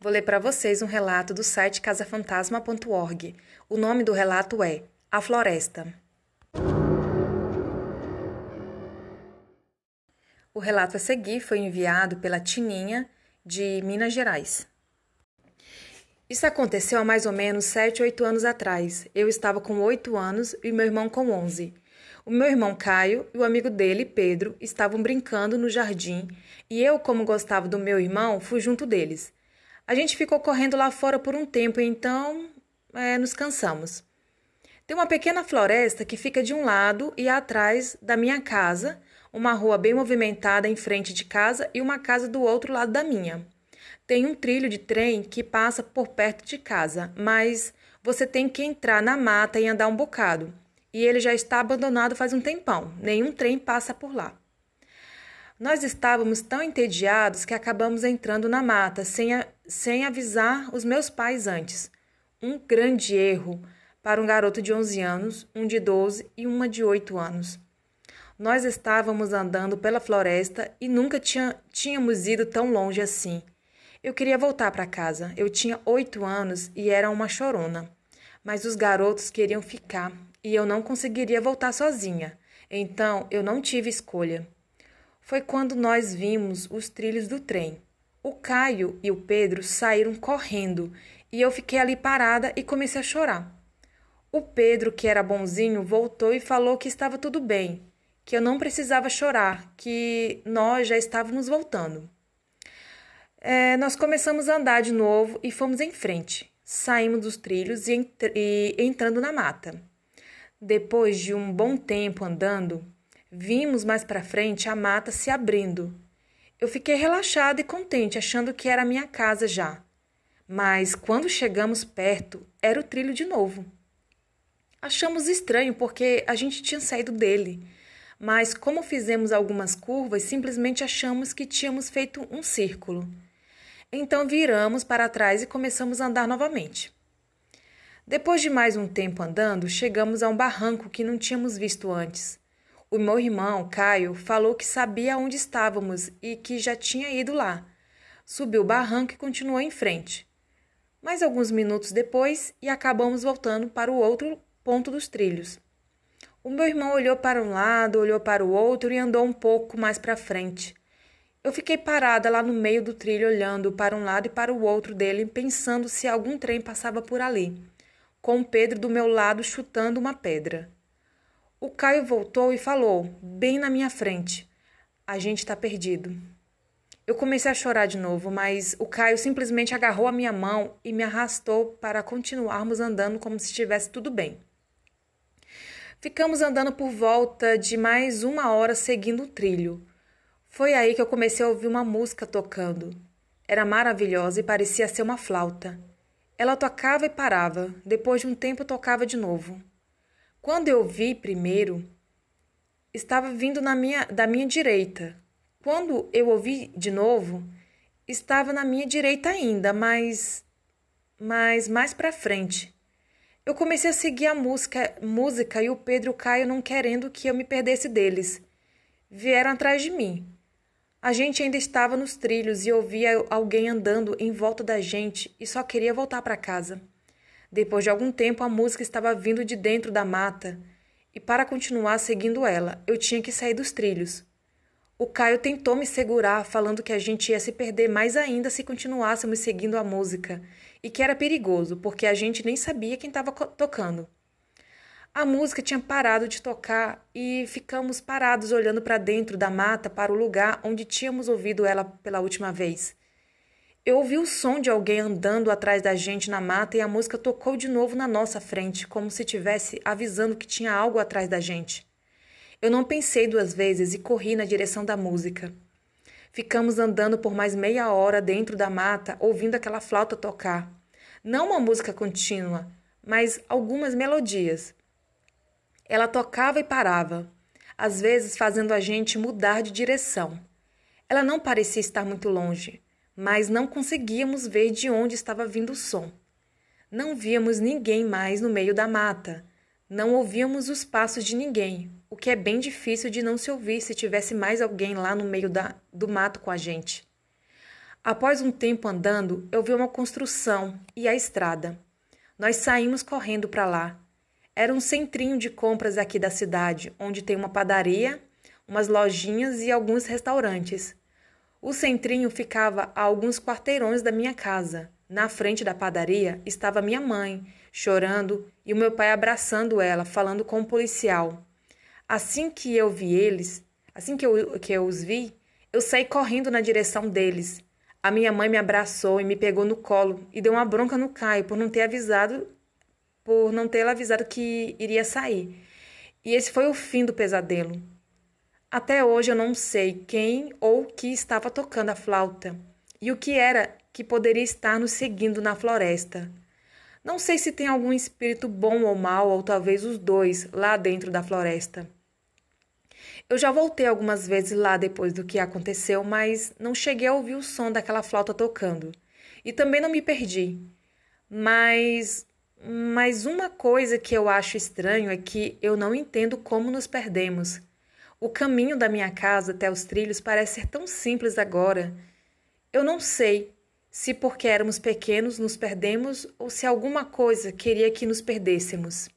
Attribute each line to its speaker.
Speaker 1: Vou ler para vocês um relato do site casafantasma.org. O nome do relato é A Floresta. O relato a seguir foi enviado pela Tininha, de Minas Gerais. Isso aconteceu há mais ou menos 7, 8 anos atrás. Eu estava com 8 anos e meu irmão com 11. O meu irmão Caio e o amigo dele, Pedro, estavam brincando no jardim e eu, como gostava do meu irmão, fui junto deles. A gente ficou correndo lá fora por um tempo, então é, nos cansamos. Tem uma pequena floresta que fica de um lado e atrás da minha casa, uma rua bem movimentada em frente de casa e uma casa do outro lado da minha. Tem um trilho de trem que passa por perto de casa, mas você tem que entrar na mata e andar um bocado. E ele já está abandonado faz um tempão, nenhum trem passa por lá. Nós estávamos tão entediados que acabamos entrando na mata sem, a, sem avisar os meus pais antes. Um grande erro para um garoto de 11 anos, um de 12 e uma de 8 anos. Nós estávamos andando pela floresta e nunca tinha, tínhamos ido tão longe assim. Eu queria voltar para casa. Eu tinha oito anos e era uma chorona. Mas os garotos queriam ficar e eu não conseguiria voltar sozinha. Então eu não tive escolha. Foi quando nós vimos os trilhos do trem. O Caio e o Pedro saíram correndo e eu fiquei ali parada e comecei a chorar. O Pedro, que era bonzinho, voltou e falou que estava tudo bem, que eu não precisava chorar, que nós já estávamos voltando. É, nós começamos a andar de novo e fomos em frente. Saímos dos trilhos e, e entrando na mata. Depois de um bom tempo andando, vimos mais para frente a mata se abrindo eu fiquei relaxada e contente, achando que era a minha casa já. Mas quando chegamos perto, era o trilho de novo. Achamos estranho porque a gente tinha saído dele, mas como fizemos algumas curvas, simplesmente achamos que tínhamos feito um círculo. Então viramos para trás e começamos a andar novamente. Depois de mais um tempo andando, chegamos a um barranco que não tínhamos visto antes. O meu irmão, Caio, falou que sabia onde estávamos e que já tinha ido lá. Subiu o barranco e continuou em frente. Mais alguns minutos depois e acabamos voltando para o outro ponto dos trilhos. O meu irmão olhou para um lado, olhou para o outro e andou um pouco mais para frente. Eu fiquei parada lá no meio do trilho, olhando para um lado e para o outro dele, pensando se algum trem passava por ali, com o Pedro do meu lado chutando uma pedra. O Caio voltou e falou, bem na minha frente: A gente tá perdido. Eu comecei a chorar de novo, mas o Caio simplesmente agarrou a minha mão e me arrastou para continuarmos andando como se estivesse tudo bem. Ficamos andando por volta de mais uma hora seguindo o trilho. Foi aí que eu comecei a ouvir uma música tocando. Era maravilhosa e parecia ser uma flauta. Ela tocava e parava, depois de um tempo tocava de novo. Quando eu vi primeiro, estava vindo na minha, da minha direita. Quando eu ouvi de novo, estava na minha direita ainda, mas, mas mais para frente. Eu comecei a seguir a música, música e o Pedro e o Caio não querendo que eu me perdesse deles. Vieram atrás de mim. A gente ainda estava nos trilhos e ouvia alguém andando em volta da gente e só queria voltar para casa. Depois de algum tempo, a música estava vindo de dentro da mata, e para continuar seguindo ela, eu tinha que sair dos trilhos. O Caio tentou me segurar, falando que a gente ia se perder mais ainda se continuássemos seguindo a música, e que era perigoso, porque a gente nem sabia quem estava tocando. A música tinha parado de tocar e ficamos parados olhando para dentro da mata para o lugar onde tínhamos ouvido ela pela última vez. Eu ouvi o som de alguém andando atrás da gente na mata e a música tocou de novo na nossa frente, como se tivesse avisando que tinha algo atrás da gente. Eu não pensei duas vezes e corri na direção da música. Ficamos andando por mais meia hora dentro da mata, ouvindo aquela flauta tocar. Não uma música contínua, mas algumas melodias. Ela tocava e parava, às vezes fazendo a gente mudar de direção. Ela não parecia estar muito longe mas não conseguíamos ver de onde estava vindo o som. Não víamos ninguém mais no meio da mata. Não ouvíamos os passos de ninguém, o que é bem difícil de não se ouvir se tivesse mais alguém lá no meio da, do mato com a gente. Após um tempo andando, eu vi uma construção e a estrada. Nós saímos correndo para lá. Era um centrinho de compras aqui da cidade, onde tem uma padaria, umas lojinhas e alguns restaurantes. O centrinho ficava a alguns quarteirões da minha casa. Na frente da padaria estava minha mãe, chorando, e o meu pai abraçando ela, falando com o um policial. Assim que eu vi eles, assim que eu, que eu os vi, eu saí correndo na direção deles. A minha mãe me abraçou e me pegou no colo e deu uma bronca no Caio por não ter avisado, por não ter avisado que iria sair. E esse foi o fim do pesadelo. Até hoje eu não sei quem ou que estava tocando a flauta e o que era que poderia estar nos seguindo na floresta. Não sei se tem algum espírito bom ou mau, ou talvez os dois, lá dentro da floresta. Eu já voltei algumas vezes lá depois do que aconteceu, mas não cheguei a ouvir o som daquela flauta tocando. E também não me perdi. Mas mas uma coisa que eu acho estranho é que eu não entendo como nos perdemos. O caminho da minha casa até os trilhos parece ser tão simples agora. Eu não sei se porque éramos pequenos nos perdemos ou se alguma coisa queria que nos perdêssemos.